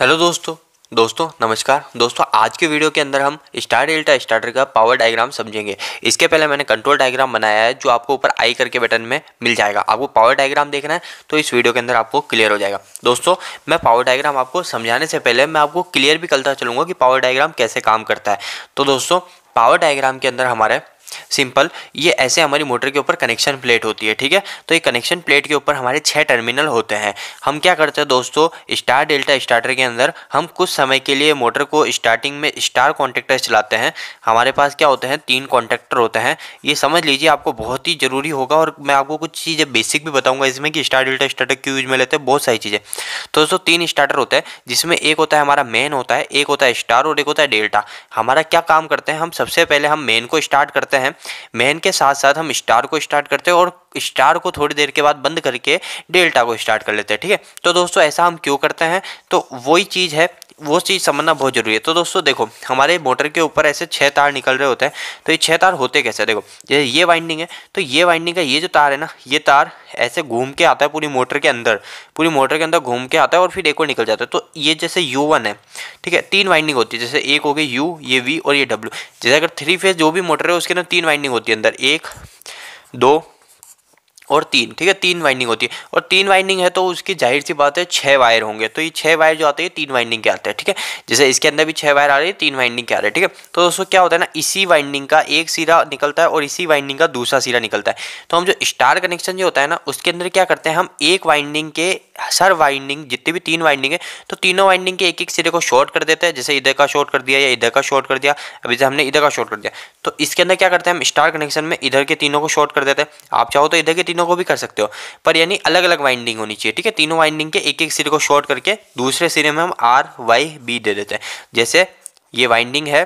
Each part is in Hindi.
हेलो दोस्तों दोस्तों नमस्कार दोस्तों आज के वीडियो के अंदर हम स्टार डेल्टा स्टार्टर का पावर डायग्राम समझेंगे इसके पहले मैंने कंट्रोल डायग्राम बनाया है जो आपको ऊपर आई करके बटन में मिल जाएगा आपको पावर डायग्राम देखना है तो इस वीडियो के अंदर आपको क्लियर हो जाएगा दोस्तों मैं पावर डायग्राम आपको समझाने से पहले मैं आपको क्लियर भी करता चलूँगा कि पावर डायग्राम कैसे काम करता है तो दोस्तों पावर डायग्राम के अंदर हमारे सिंपल ये ऐसे हमारी मोटर के ऊपर कनेक्शन प्लेट होती है ठीक है तो ये कनेक्शन प्लेट के ऊपर हमारे छः टर्मिनल होते हैं हम क्या करते हैं दोस्तों स्टार डेल्टा स्टार्टर के अंदर हम कुछ समय के लिए मोटर को स्टार्टिंग में स्टार कॉन्टेक्टर चलाते हैं हमारे पास क्या होते हैं तीन कॉन्टेक्टर होते हैं ये समझ लीजिए आपको बहुत ही ज़रूरी होगा और मैं आपको कुछ चीज़ें बेसिक भी बताऊँगा इसमें कि स्टार डेल्टा स्टार्टर क्यों यूज में लेते हैं बहुत सारी चीज़ें तो दोस्तों तीन स्टार्टर होते हैं जिसमें एक होता है हमारा मेन होता है एक होता है स्टार और एक होता है डेल्टा हमारा क्या काम करते हैं हम सबसे पहले हम मेन को स्टार्ट करते हैं मेन के साथ साथ हम स्टार को स्टार्ट करते हैं और स्टार को थोड़ी देर के बाद बंद करके डेल्टा को स्टार्ट कर लेते हैं ठीक है तो दोस्तों ऐसा हम क्यों करते हैं तो वही चीज़ है वो चीज़ समझना बहुत ज़रूरी है तो दोस्तों देखो हमारे मोटर के ऊपर ऐसे छः तार निकल रहे होते हैं तो ये छः तार होते कैसे देखो जैसे ये वाइंडिंग है तो ये वाइंडिंग का ये जो तार है ना ये तार ऐसे घूम के आता है पूरी मोटर के अंदर पूरी मोटर के अंदर घूम के आता है और फिर एक और निकल जाता है तो ये जैसे यू वन है ठीक है तीन वाइंडिंग होती है जैसे एक हो गई यू ये वी और ये डब्ल्यू जैसे अगर थ्री फेज जो भी मोटर है उसके अंदर तीन वाइंडिंग होती है अंदर एक दो और तीन ठीक है तीन वाइंडिंग होती है और तीन वाइंडिंग है तो उसकी जाहिर सी बात है छह वायर होंगे तो ये छह वायर जो आते हैं तीन वाइंडिंग के आते हैं ठीक है जैसे इसके अंदर भी छह वायर आ रही है तीन वाइंडिंग के आ रहे हैं ठीक है तो दोस्तों क्या होता है ना इसी वाइंडिंग का एक सिरा निकलता है और इसी वाइंडिंग का दूसरा सिरा निकलता है तो हम जो स्टार कनेक्शन जो होता है ना उसके अंदर क्या करते हैं हम एक वाइंडिंग के हर वाइंडिंग जितनी भी तीन वाइंडिंग है तो तीनों वाइंडिंग के एक एक सिरे को शॉर्ट कर देते हैं जैसे इधर का शॉर्ट कर दिया या इधर का शॉर्ट कर दिया अभी जैसे हमने इधर का शॉर्ट कर दिया तो इसके अंदर क्या करते हैं हम स्टार कनेक्शन में इधर के तीनों को शॉर्ट कर देते हैं आप चाहो तो इधर के तीनों को भी कर सकते हो पर यानी अलग अलग वाइंडिंग होनी चाहिए ठीक है तीनों वाइंडिंग के एक एक सिरे को शॉर्ट करके दूसरे सिरे में हम आर वाई बी दे देते हैं जैसे ये वाइंडिंग है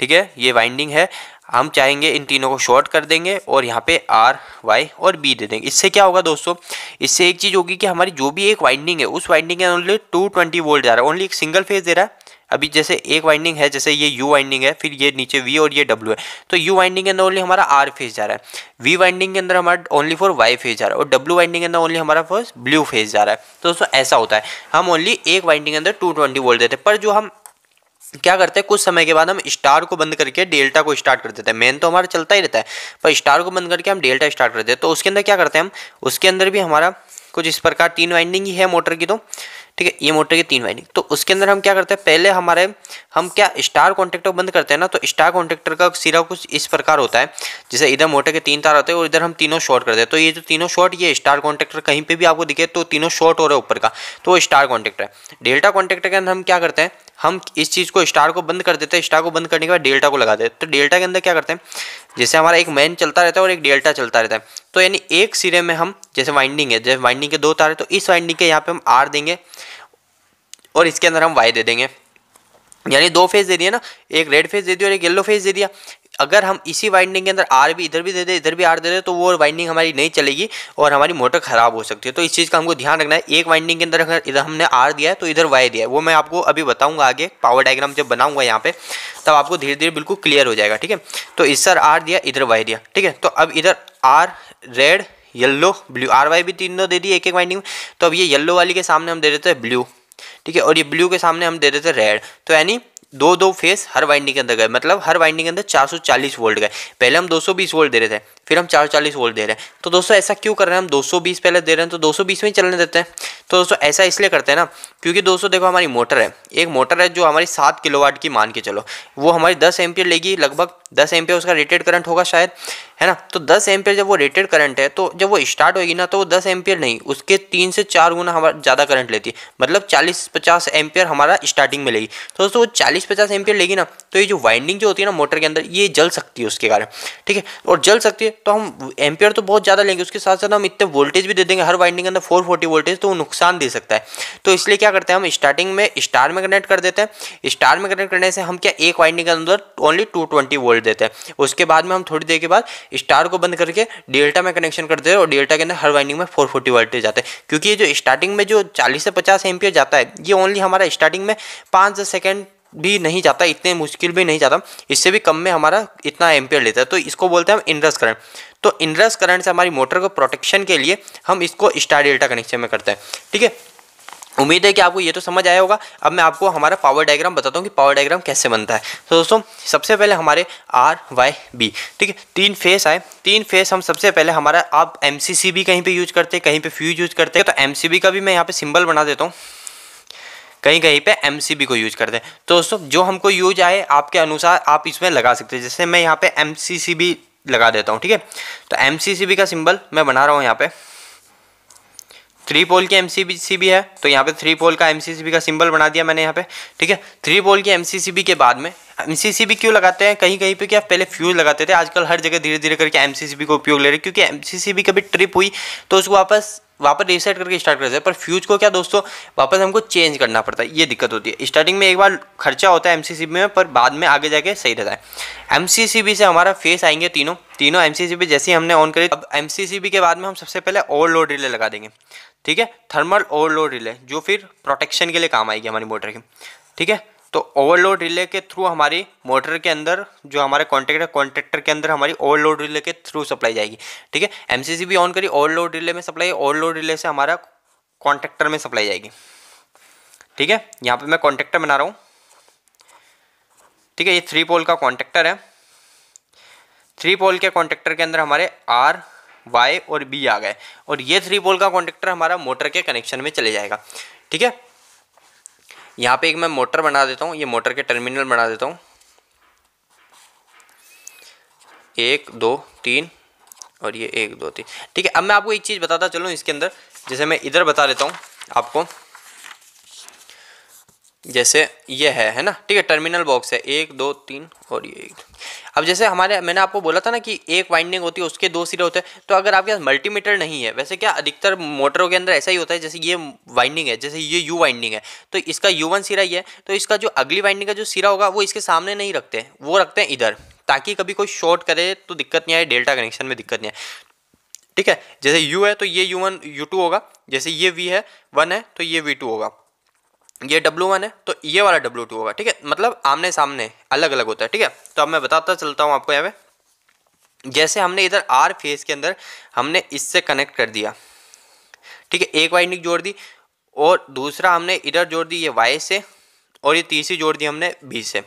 ठीक है ये वाइंडिंग है हम चाहेंगे इन तीनों को शॉर्ट कर देंगे और यहाँ पे आर वाई और बी दे देंगे इससे क्या होगा दोस्तों इससे एक चीज़ होगी कि हमारी जो भी एक वाइंडिंग है उस वाइंडिंग के ओनली टू ट्वेंटी वोल्ट जा रहा है ओनली एक सिंगल फेज दे रहा है अभी जैसे एक वाइंडिंग है जैसे ये यू वाइंडिंग है फिर ये नीचे वी और ये डब्ल्यू है तो यू वाइंडिंग के अंदर ओनली हमारा आर फेज जा रहा है वी वाइंडिंग के अंदर हमारा ओनली फॉर वाई फेज जा रहा है और डब्ल्यू वाइंडिंग के अंदर ओनली हमारा फॉर ब्लू फेज जा रहा है तो दोस्तों ऐसा होता है हम ओनली एक वाइंडिंग के अंदर टू ट्वेंटी वोल्ट देते हैं पर जो हम क्या करते हैं कुछ समय के बाद हम स्टार को बंद करके डेल्टा को स्टार्ट कर देते हैं मेन तो हमारा चलता ही रहता है पर स्टार को बंद करके हम डेल्टा स्टार्ट करते हैं तो उसके अंदर क्या करते हैं हम उसके अंदर भी हमारा कुछ इस प्रकार तीन वाइंडिंग ही है मोटर की तो ठीक है ये मोटर की तीन वाइंडिंग तो उसके अंदर हम क्या करते हैं पहले हमारे हम क्या स्टार कॉन्ट्रेक्टर बंद करते हैं ना तो स्टार कॉन्ट्रेक्टर का सिरा कुछ इस प्रकार होता है जैसे इधर मोटर के तीन तार होते हैं और इधर हम तीनों शॉर्ट करते हैं तो ये जो तीनों शॉर्ट ये स्टार कॉन्ट्रेक्टर कहीं पर भी आपको दिखे तो तीनों शॉर्ट हो रहा है ऊपर का तो वो स्टार कॉन्ट्रेक्टर है डेल्टा कॉन्टेक्टर के अंदर हम क्या करते हैं हम इस चीज़ को स्टार को बंद कर देते हैं स्टार को बंद करने के बाद डेल्टा को लगा देते हैं तो डेल्टा के अंदर क्या करते हैं जैसे हमारा एक मेन चलता रहता है और एक डेल्टा चलता रहता है तो यानी एक सिरे में हम जैसे वाइंडिंग है जैसे वाइंडिंग के दो तार है तो इस वाइंडिंग के यहाँ पर हम आर देंगे और इसके अंदर हम वाई दे देंगे यानी दो फेज दे दिया ना एक रेड फेज दे दिया और एक येलो फेज दे दिया अगर हम इसी वाइंडिंग के अंदर आर भी इधर भी दे दे इधर भी आर दे दे तो वो वाइंडिंग हमारी नहीं चलेगी और हमारी मोटर खराब हो सकती है तो इस चीज़ का हमको ध्यान रखना है एक वाइंडिंग के अंदर अगर इधर हमने आर दिया है तो इधर वाई दिया है वो मैं आपको अभी बताऊंगा आगे पावर डायग्राम जब बनाऊंगा यहाँ पे तब आपको धीरे धीरे बिल्कुल क्लियर हो जाएगा ठीक है तो इस सर आर दिया इधर वाई दिया ठीक है तो अब इधर R red yellow blue R Y भी तीनों दे दी एक एक वाइंडिंग में तो अब ये येल्लो वाली के सामने हम दे देते हैं ब्लू ठीक है और ये ब्लू के सामने हम दे देते हैं रेड तो यानी दो दो फेस हर वाइंडिंग के अंदर गए मतलब हर वाइंडिंग के अंदर 440 वोल्ट गए पहले हम 220 वोल्ट दे रहे थे फिर हम 440 वोल्ट दे रहे हैं तो दोस्तों ऐसा क्यों कर रहे हैं हम 220 पहले दे रहे हैं तो 220 में ही चलने देते हैं तो दोस्तों ऐसा इसलिए करते हैं ना क्योंकि दोस्तों देखो हमारी मोटर है एक मोटर है जो हमारी सात किलोवाट की मान के चलो वो हमारी दस एम लेगी लगभग दस एम उसका रेटेड करंट होगा शायद है ना तो दस एम जब वो रेटेड करंट है तो जब वो स्टार्ट होगी ना तो वो दस एम नहीं उसके तीन से चार गुना हमारा ज़्यादा करंट लेती है मतलब चालीस पचास एम हमारा स्टार्टिंग में लेगी तो दोस्तों वो चालीस चालीस पचास एम्पियर लेगी ना तो ये जो वाइंडिंग जो होती है ना मोटर के अंदर ये जल सकती है उसके कारण ठीक है और जल सकती है तो हम एम्पियर तो बहुत ज़्यादा लेंगे उसके साथ साथ हम इतने वोल्टेज भी दे देंगे हर वाइंडिंग के अंदर फोर फोर्टी वोल्टेज तो वो नुकसान दे सकता है तो इसलिए क्या करते हैं हम स्टार्टिंग में स्टार में कनेक्ट कर देते हैं स्टार में कनेक्ट करने से हम क्या एक वाइंडिंग के अंदर ओनली टू ट्वेंटी वोल्ट देते हैं उसके बाद में हम थोड़ी देर के बाद स्टार को बंद करके डेल्टा में कनेक्शन देते हैं और डेल्टा के अंदर हर वाइंडिंग में फोर फोर्टी वोल्टेज जाते हैं क्योंकि ये जो स्टार्टिंग में जो चालीस से पचास एम्पियर जाता है ये ओनली हमारा स्टार्टिंग में पाँच सेकंड भी नहीं जाता इतने मुश्किल भी नहीं जाता इससे भी कम में हमारा इतना एम्पियर लेता है तो इसको बोलते हैं हम इनरस करंट तो इनरस करंट से हमारी मोटर को प्रोटेक्शन के लिए हम इसको स्टार डेल्टा कनेक्शन में करते हैं ठीक है उम्मीद है कि आपको ये तो समझ आया होगा अब मैं आपको हमारा पावर डायग्राम बताता हूँ कि पावर डायग्राम कैसे बनता है तो दोस्तों सबसे पहले हमारे आर वाई बी ठीक है तीन फेस आए तीन फेस हम सबसे पहले हमारा आप एम सी सी भी कहीं पे यूज करते हैं कहीं पे फ्यूज यूज करते हैं तो एम सी बी का भी मैं यहाँ पे सिंबल बना देता हूँ कहीं कहीं पे एम को यूज करते हैं तो दोस्तों जो हमको यूज आए आपके अनुसार आप इसमें लगा सकते हैं जैसे मैं यहाँ पे एम लगा देता हूँ ठीक है तो एम का सिंबल मैं बना रहा हूँ यहाँ पे थ्री पोल की एम है तो यहाँ पे थ्री पोल का एम का सिंबल बना दिया मैंने यहाँ पे ठीक है थ्री पोल की एम के बाद में एम क्यों लगाते हैं कहीं कहीं पे क्या पहले फ्यूज लगाते थे आजकल हर जगह धीरे धीरे करके एम का उपयोग ले रहे हैं क्योंकि एम कभी ट्रिप हुई तो उसको वापस वापस रीसेट करके स्टार्ट करते हैं पर फ्यूज को क्या दोस्तों वापस हमको चेंज करना पड़ता है ये दिक्कत होती है स्टार्टिंग में एक बार खर्चा होता है एम में पर बाद में आगे जाके सही रहता है एम से हमारा फेस आएंगे तीनों तीनों एम जैसे ही हमने ऑन करी अब एम के बाद में हम सबसे पहले ओवरलोड रिले लगा देंगे ठीक है थर्मल ओवरलोड रिले जो फिर प्रोटेक्शन के लिए काम आएगी हमारी मोटर की ठीक है तो ओवरलोड रिले के थ्रू हमारी मोटर के अंदर जो हमारे है कॉन्ट्रेक्टर के अंदर हमारी ओवरलोड रिले के थ्रू सप्लाई जाएगी ठीक है एमसीसी भी ऑन करी ओवरलोड रिले में सप्लाई ओवरलोड रिले से हमारा कॉन्ट्रेक्टर में सप्लाई जाएगी ठीक है यहाँ पर मैं कॉन्ट्रेक्टर बना रहा हूँ ठीक है ये थ्री पोल का कॉन्ट्रेक्टर है थ्री पोल के कॉन्ट्रेक्टर के अंदर हमारे आर वाई और बी आ गए और ये थ्री पोल का कॉन्ट्रेक्टर हमारा मोटर के कनेक्शन में चले जाएगा ठीक है यहाँ पे एक मैं मोटर बना देता हूँ ये मोटर के टर्मिनल बना देता हूँ एक दो तीन और ये एक दो तीन ठीक है अब मैं आपको एक चीज़ बताता चलूँ इसके अंदर जैसे मैं इधर बता देता हूँ आपको जैसे ये है है ना ठीक है टर्मिनल बॉक्स है एक दो तीन और ये एक अब जैसे हमारे मैंने आपको बोला था ना कि एक वाइंडिंग होती है उसके दो सिरे होते हैं तो अगर आपके पास मल्टीमीटर नहीं है वैसे क्या अधिकतर मोटरों के अंदर ऐसा ही होता है जैसे ये वाइंडिंग है जैसे ये यू वाइंडिंग है तो इसका यू वन सिरा ये है तो इसका जो अगली वाइंडिंग का जो सिरा होगा वो इसके सामने नहीं रखते वो रखते हैं इधर ताकि कभी कोई शॉर्ट करे तो दिक्कत नहीं आए डेल्टा कनेक्शन में दिक्कत नहीं आए ठीक है जैसे यू है तो ये यू वन यू टू होगा जैसे ये वी है वन है तो ये वी टू होगा ये डब्लू वन है तो ये वाला डब्लू टू होगा ठीक है मतलब आमने सामने अलग अलग होता है ठीक है तो अब मैं बताता चलता हूँ आपको यहाँ पे जैसे हमने इधर आर फेस के अंदर हमने इससे कनेक्ट कर दिया ठीक है एक वाइंडिंग जोड़ दी और दूसरा हमने इधर जोड़ दी ये वाई से और ये तीसरी जोड़ दी हमने बी से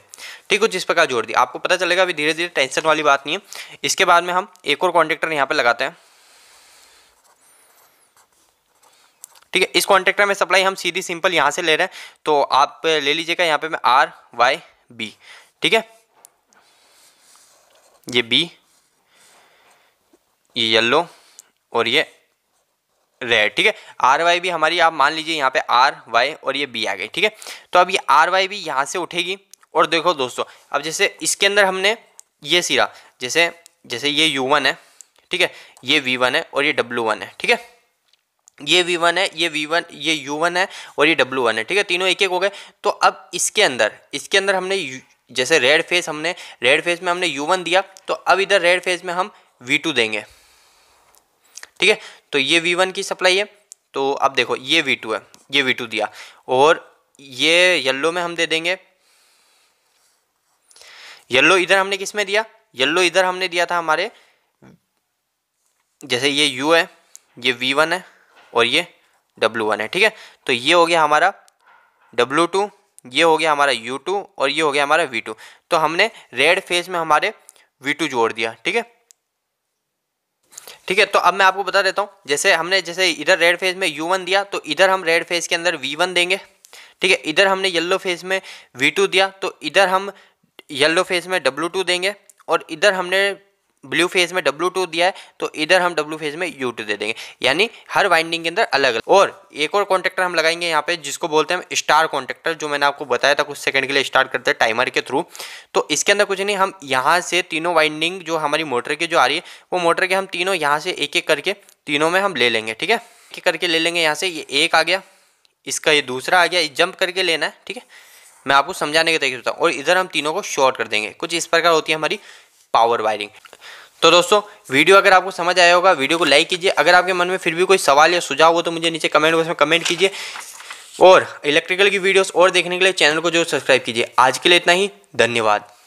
ठीक है जिस प्रकार जोड़ दी आपको पता चलेगा अभी धीरे धीरे टेंशन वाली बात नहीं है इसके बाद में हम एक और कॉन्टेक्टर यहाँ पर लगाते हैं ठीक है इस कॉन्ट्रेक्टर में सप्लाई हम सीधी सिंपल यहाँ से ले रहे हैं तो आप ले लीजिएगा यहाँ पे मैं आर वाई बी ठीक है ये बी ये येल्लो और ये रेड ठीक है आर वाई भी हमारी आप मान लीजिए यहाँ पे आर वाई और ये बी आ गई ठीक है तो अब ये आर वाई भी यहाँ से उठेगी और देखो दोस्तों अब जैसे इसके अंदर हमने ये सिरा जैसे जैसे ये यू वन है ठीक है ये वी वन है और ये डब्लू वन है ठीक है ये वी वन है ये वी वन ये यू वन है और ये डब्लू वन है ठीक है तीनों एक एक हो गए तो अब इसके अंदर इसके अंदर हमने जैसे रेड फेस हमने रेड फेस में हमने यू वन दिया तो अब इधर रेड फेस में हम वी टू देंगे ठीक है तो ये वी वन की सप्लाई है तो अब देखो ये वी टू है ये वी टू दिया और ये येल्लो में हम दे देंगे येल्लो इधर हमने किस में दिया येल्लो इधर हमने दिया था हमारे जैसे ये यू है ये वी वन है और ये डब्लू वन है ठीक है तो ये हो गया हमारा डब्लू टू ये हो गया हमारा यू टू और ये हो गया हमारा वी टू तो हमने रेड फेज में हमारे वी टू जोड़ दिया ठीक है ठीक है तो अब मैं आपको बता देता हूँ जैसे हमने जैसे इधर रेड फेज में यू वन दिया तो इधर हम रेड फेज के अंदर वी वन देंगे ठीक है इधर हमने येल्लो फेज में वी टू दिया तो इधर हम येल्लो फेज में डब्लू टू देंगे और इधर हमने ब्लू फेज में डब्लू टू दिया है तो इधर हम डब्लू फेज में यू टू दे देंगे यानी हर वाइंडिंग के अंदर अलग अलग और एक और कॉन्ट्रेक्टर हम लगाएंगे यहाँ पे जिसको बोलते हैं स्टार कॉन्ट्रेक्टर जो मैंने आपको बताया था कुछ सेकंड के लिए स्टार्ट करते हैं टाइमर के थ्रू तो इसके अंदर कुछ नहीं हम यहाँ से तीनों वाइंडिंग जो हमारी मोटर की जो आ रही है वो मोटर के हम तीनों यहाँ से एक एक करके तीनों में हम ले लेंगे ठीक है एक करके ले लेंगे यहाँ से ये एक आ गया इसका ये दूसरा आ गया ये जंप करके लेना है ठीक है मैं आपको समझाने के तरीके से बताऊँ और इधर हम तीनों को शॉर्ट कर देंगे कुछ इस प्रकार होती है हमारी पावर वायरिंग तो दोस्तों वीडियो अगर आपको समझ आया होगा वीडियो को लाइक कीजिए अगर आपके मन में फिर भी कोई सवाल या सुझाव हो तो मुझे नीचे कमेंट बॉक्स में कमेंट कीजिए और इलेक्ट्रिकल की वीडियोस और देखने के लिए चैनल को जरूर सब्सक्राइब कीजिए आज के लिए इतना ही धन्यवाद